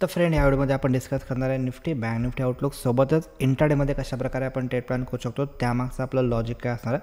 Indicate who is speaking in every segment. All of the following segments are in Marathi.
Speaker 1: तो फ्रेंड या में आपण डिस्कस करणार आहे निफ्टी बँक निफ्टी में कशा प्रकार अपन ट्रेड प्लान करू शकतो त्यामागचं आपलं लॉजिक क्या असणार आहे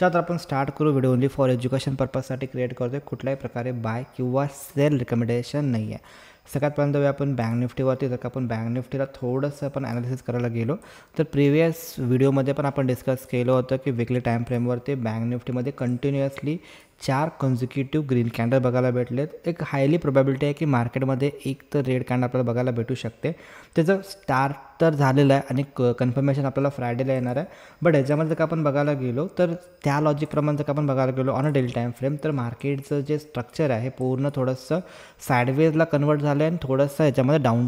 Speaker 1: तर आपण स्टार्ट करूँ वीडियो ओनली फॉर पर्पज सा क्रिएट करतो कुछ कुठल्याही प्रकारे बाय किंवा सेल रिकमेंडेशन नाही आहे सगळ्यात पहिल्यांदा वेळ आपण बँक निफ्टीवरती जर का आपण बँक निफ्टीला थोडंसं आपण ॲनालिसिस करायला गेलो तर प्रिव्हियस व्हिडिओमध्ये पण आपण डिस्कस केलं होतं की विकली टाईम वैंक निफ्टी में कंटिन्ुअसली चार कन्झिक्युटिव्ह ग्रीन कॅन्डल बघायला भेटलेत एक हायली प्रोबॅबिलिटी आहे की मार्केटमध्ये एक तर रेड कॅन्डल आपल्याला बघायला भेटू शकते त्याचं स्टार तर झालेलं आहे आणि क कन्फर्मेशन आपल्याला फ्रायडेला येणार आहे बट याच्यामध्ये जर का आपण बघायला गेलो तर त्या लॉजिकप्रमाणे जर का आपण बघायला गेलो on a daily time frame तर मार्केटचं जे स्ट्रक्चर आहे पूर्ण थोडंसं साईडवेजला कन्वर्ट झालं आहे आणि थोडंसं याच्यामध्ये डाऊन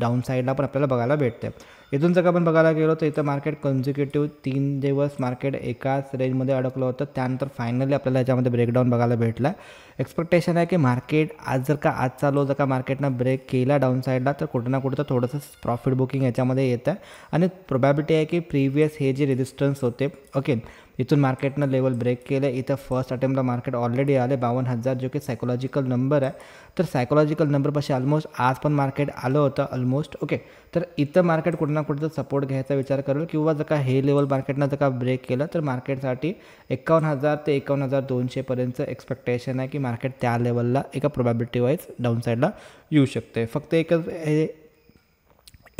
Speaker 1: डाऊन साईडला पण आपल्याला बघायला भेटते इथून जर का आपण बघायला गेलो तर इथं मार्केट कन्झिक्युटिव्ह तीन दिवस मार्केट एकाच रेंजमध्ये अडकलं होतं त्यानंतर फायनली आपल्याला याच्यामध्ये ब्रेकडाऊन बघायला भेटला एक्सपेक्टेशन आहे की मार्केट आज जर का आज चालू जर का मार्केटनं ब्रेक केला डाऊन साईडला तर कुठं ना कुठं थोडंसं प्रॉफिट बुकिंग याच्या मध्ये येत आहे आणि प्रोबॅबिलिटी आहे की प्रिव्हियस हे जे रेजिस्टन्स होते ओके इथून मार्केटनं लेवल ब्रेक केलं इथं फर्स्ट अटेम्प्टला मार्केट ऑलरेडी आले बावन्न हजार जो की सायकोलॉजिकल नंबर आहे तर सायकोलॉजिकल नंबरपाशी ऑलमोस्ट आज पण मार्केट आलं होतं ऑलमोस्ट ओके तर इथं मार्केट कुठं ना कुठं सपोर्ट घ्यायचा विचार करेल किंवा जर का हे लेवल मार्केटनं जर का ब्रेक केलं तर मार्केटसाठी एकावन्न हजार ते एकावन्न हजार दोनशेपर्यंत एक्सपेक्टेशन आहे की मार्केट त्या लेवलला एका प्रोबॅबिलिटी वाईज डाऊन साईडला येऊ शकते फक्त एकच हे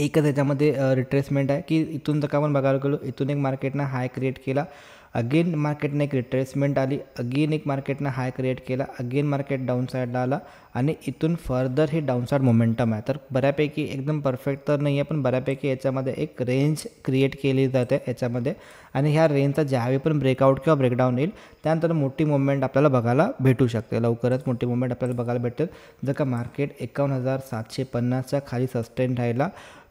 Speaker 1: एकच याच्यामध्ये रिट्रेसमेंट आहे की इथून जर का आपण बघायला गेलो इथून एक मार्केटनं हाय क्रिएट केला अगेन मार्केटनं एक रिट्रेसमेंट आली अगेन एक मार्केटनं हाय क्रिएट केला अगेन मार्केट डाऊन साईडला आला आणि इथून फर्दर हे डाऊन साईड मोमेंटम आहे तर बऱ्यापैकी एकदम परफेक्ट तर नाही आहे पण बऱ्यापैकी याच्यामध्ये एक रेंज क्रिएट केली जाते याच्यामध्ये आणि ह्या रेंजचा ज्यावेळी पण ब्रेकआउट किंवा ब्रेकडाऊन येईल त्यानंतर मोठी मुवमेंट आपल्याला बघायला भेटू शकते लवकरच मोठी मुवमेंट आपल्याला बघायला भेटेल जर का मार्केट एकावन्न हजार सातशे पन्नासच्या खाली सस्टेन राहिला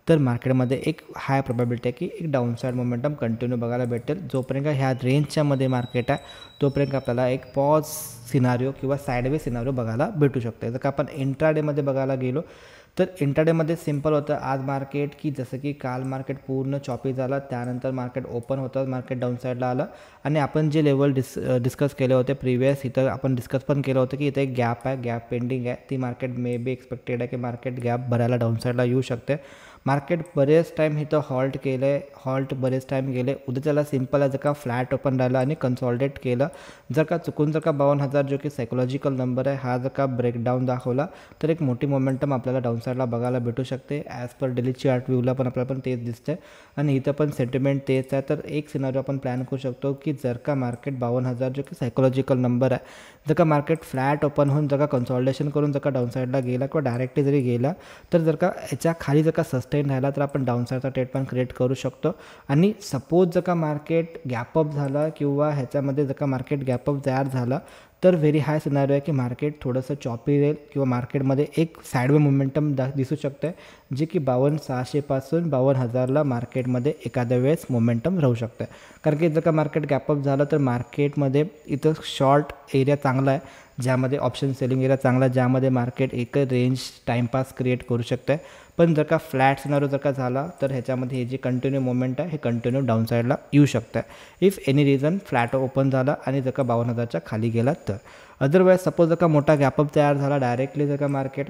Speaker 1: तर मार्केटमध्ये एक हाय प्रॉबॅबिलिटी आहे की एक डाऊनसाईड मोमेंटम कंटिन्यू बघायला भेटेल जोपर्यंत ह्या रेंजच्यामध्ये मार्केट आहे तोपर्यंत आपल्याला एक पॉज सिनारिओ किंवा साईडवे सिनारिओ बघायला भेटू शकतो जर का आपण इंट्राडेमध्ये बघायला गेलो तर डेमध्ये सिम्पल होतं आज मार्केट की जसं की काल मार्केट पूर्ण चॉपी झालं त्यानंतर मार्केट ओपन होतं मार्केट डाऊन साईडला आलं आणि आपण जे लेवल डिस डिस्कस केले होते प्रिवियस इथं आपण डिस्कस पण केलं होतं की इथं एक गॅप आहे गॅप पेंडिंग आहे ती मार्केट मे बी एक्सपेक्टेड आहे की मार्केट गॅप भरायला डाऊन साईडला येऊ शकते मार्केट बरेच टाईम इथं हॉल्ट केलं आहे हॉल्ट बरेच टाईम गेले उद्या त्याला सिम्पल आहे जर का फ्लॅट ओपन राहिलं आणि कन्सॉल्डेट केलं जर का चुकून जर का बावन्न हजार जो की सायकोलॉजिकल नंबर आहे हा जर का ब्रेकडाऊन दाखवला तर एक मोठी मोमेंटम आपल्याला डाऊनसाईडला बघायला भेटू शकते ॲज पर डेली चार्ट व्ह्यूला पण आपल्याला पण तेच दिसते आणि इथं पण सेंटिमेंट तेच आहे तर एक सिनारी आपण प्लॅन करू शकतो की जर का मार्केट बावन्न हजार जो की सायकोलॉजिकल नंबर आहे जर का मार्केट फ्लॅट ओपन होऊन जर का कन्सॉल्टेशन करून जर का डाऊनसाईडला गेला किंवा डायरेक्टली जरी गेला तर जर का याच्या खाली जर का सस्ता सस्टेन राहिला तर आपण डाऊनसाईडचा ट्रेड पण क्रिएट करू शकतो आणि सपोज जर का मार्केट गॅपअप झालं किंवा ह्याच्यामध्ये जर का मार्केट गॅपअप तयार झाला तर व्हेरी हाय सिनारी आहे की मार्केट थोडंसं चॉपी रेल किंवा मार्केटमध्ये एक सॅडवे मुमेंटम दा दिसू शकतं आहे जे की बावन्न सहाशेपासून बावन्न हजारला मार्केटमध्ये एखाद्या वेळेस मोमेंटम राहू शकतं कारण की जर का मार्केट गॅपअप झालं तर मार्केटमध्ये इथं शॉर्ट एरिया चांगला आहे ज्यामध्ये ऑप्शन सेलिंग एरिया चांगला ज्यामध्ये मार्केट एक रेंज टाईमपास क्रिएट करू शकतं आहे पण जर का फ्लॅट सिनारो जर का झाला तर ह्याच्यामध्ये हे जे कंटिन्यू मुवमेंट आहे हे कंटिन्यू डाऊन साईडला येऊ शकतं आहे if any reason flat open झाला आणि जर का बावन्न हजारच्या खाली गेला तर अदरवाईज सपोज जर का मोठा गॅपअप तयार झाला डायरेक्टली जर का मार्केट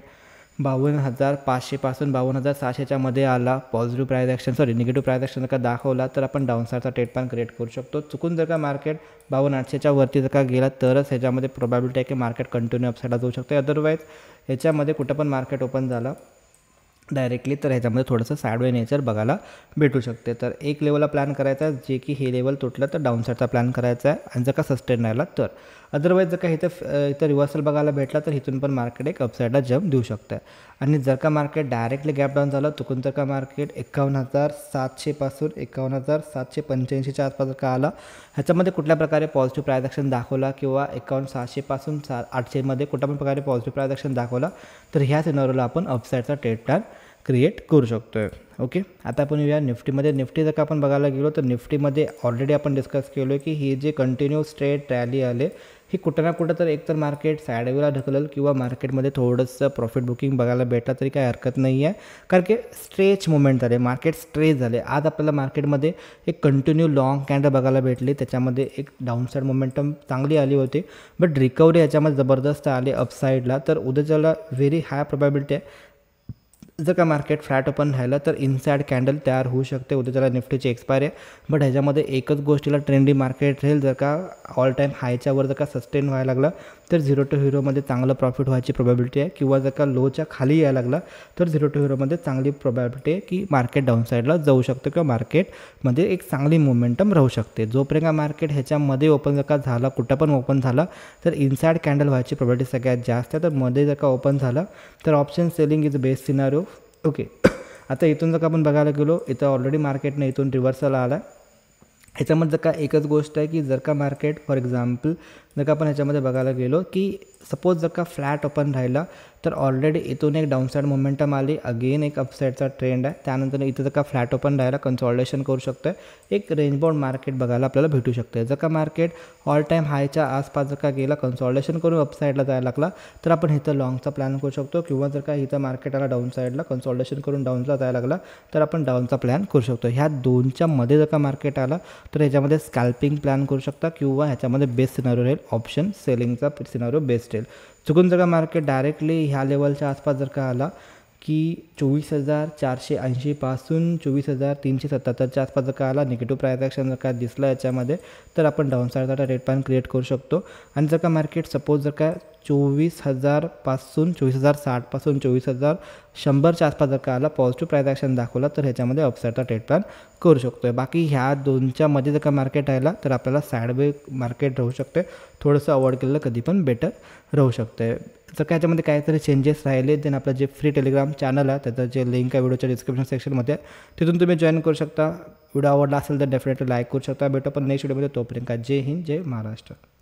Speaker 1: बावन्न हजार पाचशेपासून बावन्न हजार सहाशेच्या मध्ये आला positive price action sorry negative price action जर का दाखवला तर आपण डाऊनसारचा पण क्रिएट करू शकतो चुकून जर का मार्केट बावन्न आठशेच्या वरती जर का गेला तरच ह्याच्यामध्ये प्रोबॅबिलिटी आहे की मार्केट कंटिन्यू अपसाईडला जाऊ शकते अदरवाईज ह्याच्यामध्ये कुठं पण मार्केट ओपन झालं डायरेक्टली तर ह्याच्यामध्ये थोडंसं सॅडवे नेचर बघायला भेटू शकते तर एक लेवलला प्लॅन करायचा आहे जे की हे लेवल तुटलं तर डाऊन साईडचा प्लॅन करायचा आहे आणि जर का सस्टेन राहिला तर अदरवाईज जर का इथं इथं रिव्हर्सल बघायला भेटला तर इथून पण मार्केट एक अपसाईडला जम्प देऊ शकतं आणि जर का मार्केट डायरेक्टली गॅप डाऊन झालं चुकून जर का मार्केट एकावन्न हजार सातशेपासून एकावन्न हजार सातशे पंच्याऐंशीच्या आसपास जर का आला ह्याच्यामध्ये कुठल्या प्रकारे पॉझिटिव्ह प्रायदक्षण दाखवला किंवा एकावन्न सहाशेपासून सा आठशेमध्ये कुठल्या पण प्रकारे पॉझिटिव्ह प्रायदक्षण दाखवला तर ह्या सिनॉरोला आपण अपसाईडचा ट्रेड प्लॅन क्रिएट करू शकतो आहे ओके आता आपण येऊया निफ्टीमध्ये निफ्टी जर का आपण बघायला गेलो तर निफ्टीमध्ये ऑलरेडी आपण डिस्कस केलो आहे की ही जे कंटिन्यू स्ट्रेट रॅली आले ही कुठं ना कुठं तर एकतर मार्केट सायडवेला ढकलल किंवा मार्केटमध्ये थोडंसं प्रॉफिट बुकिंग बघायला भेटलं तरी काही हरकत नाही आहे कारण की स्ट्रेच मुवमेंट झाले मार्केट स्ट्रेच झाले आज आपल्याला मार्केटमध्ये एक कंटिन्यू लॉंग कॅन्डल बघायला भेटली त्याच्यामध्ये एक डाऊनसाईड मोमेंटम चांगली आली होती बट रिकवरी याच्यामध्ये जबरदस्त आली अपसाईडला तर उद्याच्याला व्हेरी हाय प्रॉबॅबिलिटी आहे जर का मार्केट फ्लैट ओपन रहा तर इनसाईड कॅन्डल तयार होऊ शकते उद्या निफ्टी की एक्सपायरी है बट ह्याच्यामध्ये एकच गोष्टीला ट्रेंडी मार्केट रहे जर का ऑल टाईम हायच्यावर जर का सस्टेन व्हायला लागलं तो जीरो टू हिरोमध्ये चांगल प्रॉफिट वह व्हायची प्रोबॅबिलिटी आहे किंवा जर का लोच्या खाली यायला लागला तो जीरो टू हिरोमध्ये चांगली प्रोबॅबिलिटी है कि मार्केट डाउन डाऊनसाईडला जाऊ कि मार्केट मे एक चांगली मोमेंटम राहू शकते जोपर्यंत मार्केट ह्याच्यामध्ये ओपन जर का झाला कुठं पण ओपन झाला तर इनसाईड कॅन्डल व्हायची प्रोबॅबिलिटी सगळ्यात जास्त आहे तर मध्ये जर का ओपन झालं option selling is best scenario okay आता इथून जर का आपण बघायला गेलो इथं ऑलरेडी मार्केटने इथून रिव्हर्सल आला ह्याच्यामध्ये जर का एकच गोष्ट आहे की जर का मार्केट फॉर एक्झाम्पल जर का आपण ह्याच्यामध्ये बघायला गेलो की सपोज जर का फ्लॅट ओपन राहिला तर ऑलरेडी इथून एक डाऊनसाईड मोमेंटम आली अगेन एक अपसाईडचा ट्रेंड आहे त्यानंतर इथं जर का फ्लॅट ओपन राहिला कन्सॉल्टेशन करू शकतो आहे एक रेंजबाउंड मार्केट बघायला आपल्याला भेटू शकते जर का मार्केट ऑल टाईम हायच्या आसपास जर का गेला कन्सॉल्टेशन करून अपसाईडला जायला लागला तर आपण इथं लॉंगचा प्लॅन करू शकतो किंवा जर का इथं मार्केट आला डाऊन साईडला कन्सॉल्टेशन करून डाऊनला जायला लागला तर आपण डाऊनचा प्लॅन करू शकतो ह्या दोनच्या मध्ये जर का मार्केट आला तर ह्याच्यामध्ये स्कॅल्पिंग प्लॅन करू शकता किंवा ह्याच्यामध्ये बेस्ट सिनारो राहील ऑप्शन सेलिंगचा सिनारो बेस्ट येईल चुकून जर का मार्केट डायरेक्टली ह्या लेवलच्या आसपास जर का आला की चोवीस हजार चारशे ऐंशीपासून चोवीस हजार तीनशे सत्याहत्तरच्या आसपास जर का आला निगेटिव्ह प्रायझॅक्शन जर का दिसला याच्यामध्ये तर आपण डाउन रेट पॅन क्रिएट करू शकतो आणि जर का मार्केट सपोज जर का चोवीस हजारपासून चोवीस हजार साठपासून चोवीस हजार शंभरच्या आसपास जर का आला पॉझिटिव्ह प्रायझॅक्शन दाखवला तर ह्याच्यामध्ये अपसाईडचा ट्रेड प्लॅन करू शकतो आहे बाकी ह्या दोनच्या मध्ये जर का मार्केट राहिला तर आपल्याला वे मार्केट राहू शकते थोडंसं अवॉइड केलेलं कधी पण बेटर राहू शकते तर का याच्यामध्ये काहीतरी चेंजेस राहिले देन आपलं जे फ्री टेलिग्राम चॅनल आहे त्याचं जे लिंक आहे व्हिडिओच्या डिस्क्रिप्शन सेक्शनमध्ये तिथून तुम्ही जॉईन करू शकता व्हिडिओ आवडला असेल तर डेफिनेटली लाईक करू शकता भेटो पण नेक्स्ट व्हिडिओमध्ये तोपर्यंत जय हिंद जय महाराष्ट्र